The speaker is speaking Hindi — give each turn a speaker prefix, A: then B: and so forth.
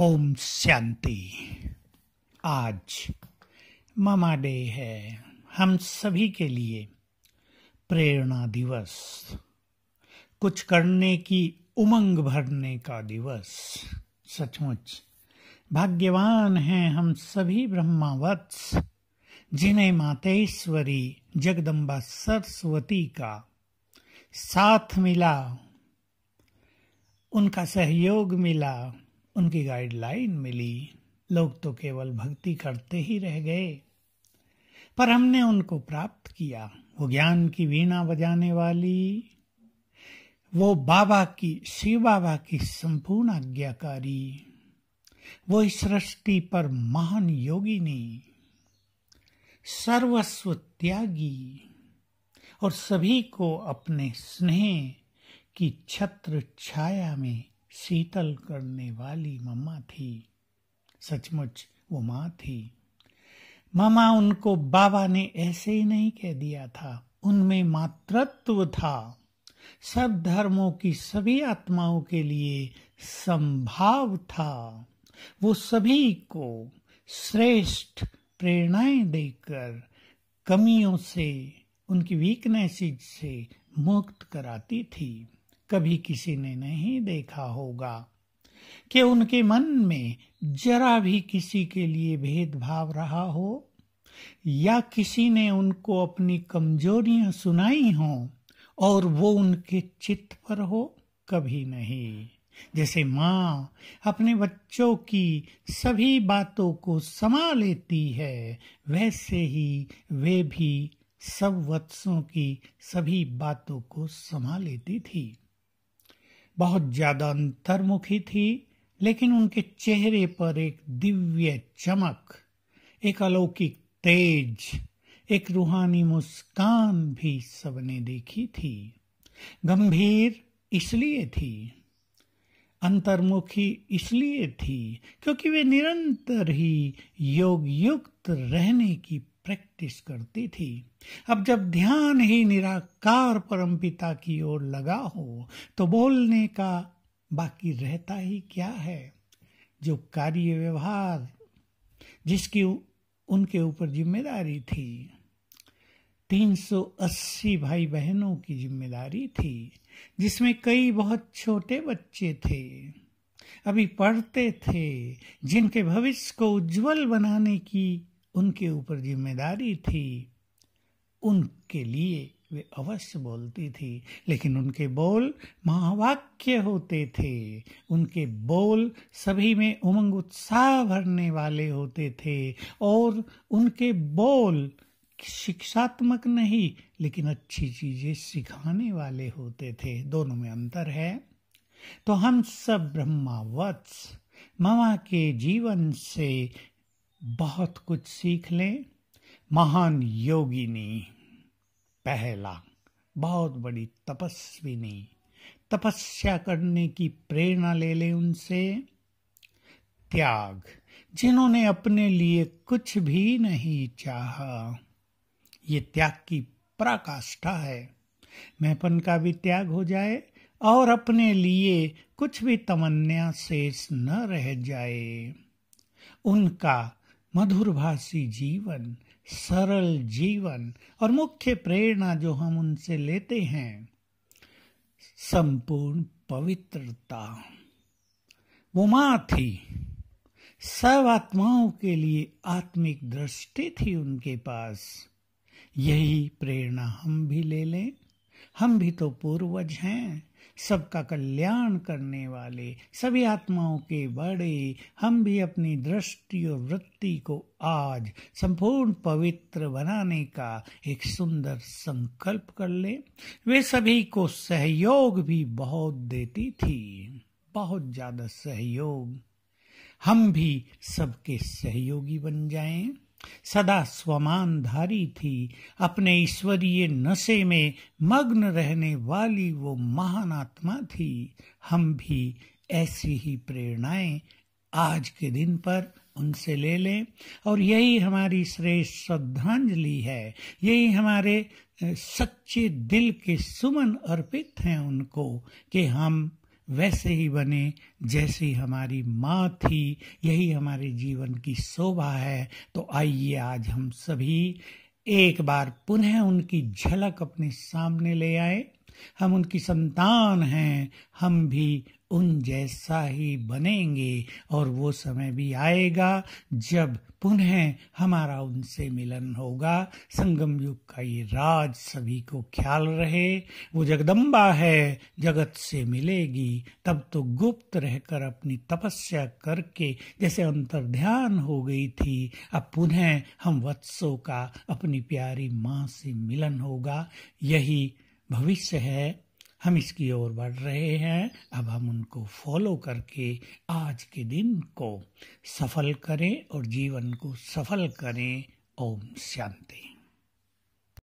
A: ओम शांति आज मामा डे है हम सभी के लिए प्रेरणा दिवस कुछ करने की उमंग भरने का दिवस सचमुच भाग्यवान हैं हम सभी ब्रह्मावत्स जिन्हें मातेश्वरी जगदम्बा सरस्वती का साथ मिला उनका सहयोग मिला उनकी गाइडलाइन मिली लोग तो केवल भक्ति करते ही रह गए पर हमने उनको प्राप्त किया वो ज्ञान की वीणा बजाने वाली वो बाबा की शिव बाबा की संपूर्ण आज्ञाकारी वो इस सृष्टि पर महान योगिनी सर्वस्व त्यागी और सभी को अपने स्नेह की छत्र छाया में शीतल करने वाली मम्मा थी सचमुच वो माँ थी मामा उनको बाबा ने ऐसे ही नहीं कह दिया था उनमें मातृत्व था सब धर्मों की सभी आत्माओं के लिए संभाव था वो सभी को श्रेष्ठ प्रेरणाएं देकर कमियों से उनकी वीकनेसेज से मुक्त कराती थी कभी किसी ने नहीं देखा होगा कि उनके मन में जरा भी किसी के लिए भेदभाव रहा हो या किसी ने उनको अपनी कमजोरियां सुनाई हो और वो उनके चित्त पर हो कभी नहीं जैसे माँ अपने बच्चों की सभी बातों को समा लेती है वैसे ही वे भी सब वत्सों की सभी बातों को समा लेती थी बहुत ज्यादा अंतर्मुखी थी लेकिन उनके चेहरे पर एक दिव्य चमक एक अलौकिक तेज एक रूहानी मुस्कान भी सबने देखी थी गंभीर इसलिए थी अंतर्मुखी इसलिए थी क्योंकि वे निरंतर ही योग युक्त रहने की प्रैक्टिस करती थी अब जब ध्यान ही निराकार परमपिता की ओर लगा हो तो बोलने का बाकी रहता ही क्या है जो कार्य व्यवहार जिसकी उनके ऊपर जिम्मेदारी थी 380 भाई बहनों की जिम्मेदारी थी जिसमें कई बहुत छोटे बच्चे थे अभी पढ़ते थे जिनके भविष्य को उज्जवल बनाने की उनके ऊपर जिम्मेदारी थी उनके लिए वे अवश्य बोलती थी लेकिन उनके बोल महावाक्य होते थे उनके बोल सभी में उमंग उत्साह भरने वाले होते थे और उनके बोल शिक्षात्मक नहीं लेकिन अच्छी चीजें सिखाने वाले होते थे दोनों में अंतर है तो हम सब ब्रह्मावत्स मामा के जीवन से बहुत कुछ सीख लें महान योगिनी पहला बहुत बड़ी तपस्विनी तपस्या करने की प्रेरणा ले लें उनसे त्याग जिन्होंने अपने लिए कुछ भी नहीं चाहा ये त्याग की पराकाष्ठा है महपन का भी त्याग हो जाए और अपने लिए कुछ भी तमन्या शेष न रह जाए उनका मधुरभाषी जीवन सरल जीवन और मुख्य प्रेरणा जो हम उनसे लेते हैं संपूर्ण पवित्रता वो मां थी सब आत्माओं के लिए आत्मिक दृष्टि थी उनके पास यही प्रेरणा हम भी ले लें हम भी तो पूर्वज हैं सबका कल्याण करने वाले सभी आत्माओं के बड़े हम भी अपनी दृष्टि और वृत्ति को आज संपूर्ण पवित्र बनाने का एक सुंदर संकल्प कर ले वे सभी को सहयोग भी बहुत देती थी बहुत ज्यादा सहयोग हम भी सबके सहयोगी बन जाएं सदा स्वमान धारी थी अपने ईश्वरीय नशे में मग्न रहने वाली वो महान आत्मा थी हम भी ऐसी ही प्रेरणाएं आज के दिन पर उनसे ले लें और यही हमारी श्रेष्ठ श्रद्धांजलि है यही हमारे सच्चे दिल के सुमन अर्पित हैं उनको कि हम वैसे ही बने जैसी हमारी माँ थी यही हमारे जीवन की शोभा है तो आइए आज हम सभी एक बार पुनः उनकी झलक अपने सामने ले आए हम उनकी संतान हैं हम भी उन जैसा ही बनेंगे और वो समय भी आएगा जब पुनः हमारा उनसे मिलन होगा संगम युग का ये राज सभी को ख्याल रहे वो जगदम्बा है जगत से मिलेगी तब तो गुप्त रहकर अपनी तपस्या करके जैसे अंतर ध्यान हो गई थी अब पुनः हम वत्सों का अपनी प्यारी माँ से मिलन होगा यही भविष्य है हम इसकी ओर बढ़ रहे हैं अब हम उनको फॉलो करके आज के दिन को सफल करें और जीवन को सफल करें ओम शांति